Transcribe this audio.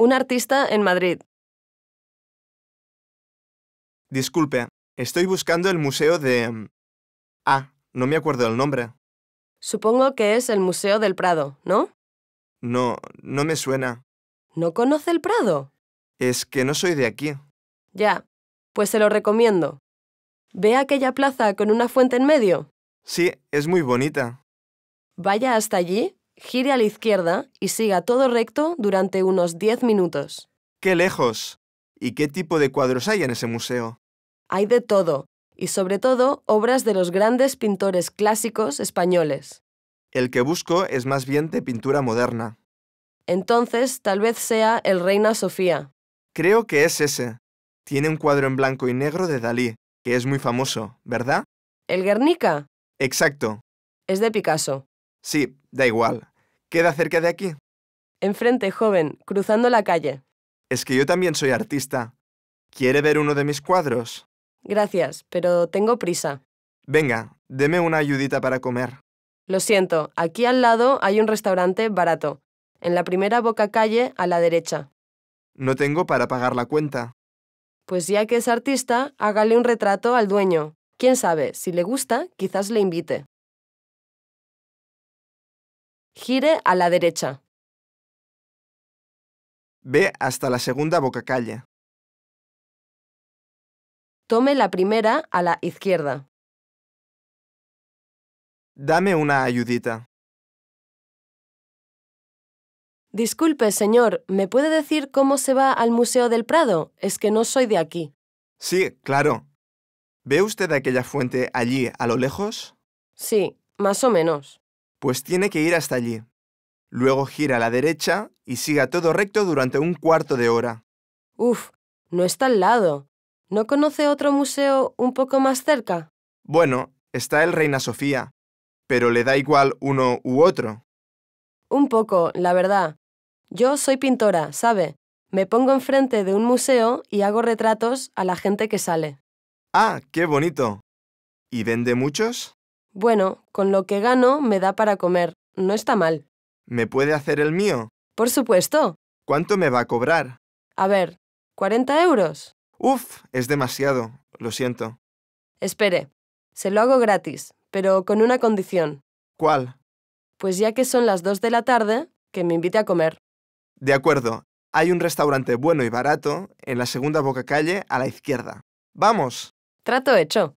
Un artista en Madrid. Disculpe, estoy buscando el museo de... Mm, ah, no me acuerdo el nombre. Supongo que es el Museo del Prado, ¿no? No, no me suena. ¿No conoce el Prado? Es que no soy de aquí. Ya, pues se lo recomiendo. ¿Ve aquella plaza con una fuente en medio? Sí, es muy bonita. Vaya hasta allí gire a la izquierda y siga todo recto durante unos 10 minutos. ¡Qué lejos! ¿Y qué tipo de cuadros hay en ese museo? Hay de todo, y sobre todo obras de los grandes pintores clásicos españoles. El que busco es más bien de pintura moderna. Entonces, tal vez sea el Reina Sofía. Creo que es ese. Tiene un cuadro en blanco y negro de Dalí, que es muy famoso, ¿verdad? ¿El Guernica? Exacto. Es de Picasso. Sí, da igual. Queda cerca de aquí. Enfrente, joven, cruzando la calle. Es que yo también soy artista. ¿Quiere ver uno de mis cuadros? Gracias, pero tengo prisa. Venga, deme una ayudita para comer. Lo siento, aquí al lado hay un restaurante barato, en la primera boca calle a la derecha. No tengo para pagar la cuenta. Pues ya que es artista, hágale un retrato al dueño. Quién sabe, si le gusta, quizás le invite. Gire a la derecha. Ve hasta la segunda bocacalle. Tome la primera a la izquierda. Dame una ayudita. Disculpe, señor, ¿me puede decir cómo se va al Museo del Prado? Es que no soy de aquí. Sí, claro. ¿Ve usted aquella fuente allí, a lo lejos? Sí, más o menos pues tiene que ir hasta allí. Luego gira a la derecha y siga todo recto durante un cuarto de hora. Uf, no está al lado. ¿No conoce otro museo un poco más cerca? Bueno, está el Reina Sofía, pero le da igual uno u otro. Un poco, la verdad. Yo soy pintora, ¿sabe? Me pongo enfrente de un museo y hago retratos a la gente que sale. Ah, qué bonito. ¿Y vende muchos? Bueno, con lo que gano me da para comer. No está mal. ¿Me puede hacer el mío? Por supuesto. ¿Cuánto me va a cobrar? A ver, ¿40 euros? Uf, es demasiado. Lo siento. Espere, se lo hago gratis, pero con una condición. ¿Cuál? Pues ya que son las 2 de la tarde, que me invite a comer. De acuerdo, hay un restaurante bueno y barato en la segunda boca calle a la izquierda. ¡Vamos! Trato hecho.